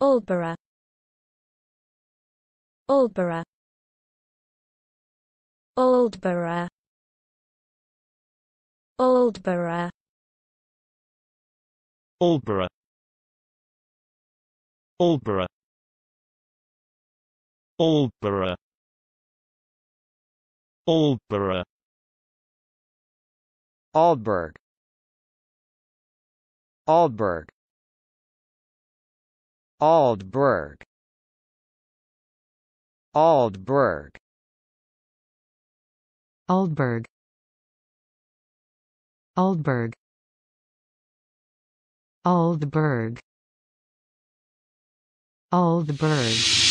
Aldborough Aldborough Aldborough Aldborough Aldborough Aldborough Aldborough Aldborough Aldberg Aldberg Aldberg Aldberg Aldberg Aldberg Aldberg Aldberg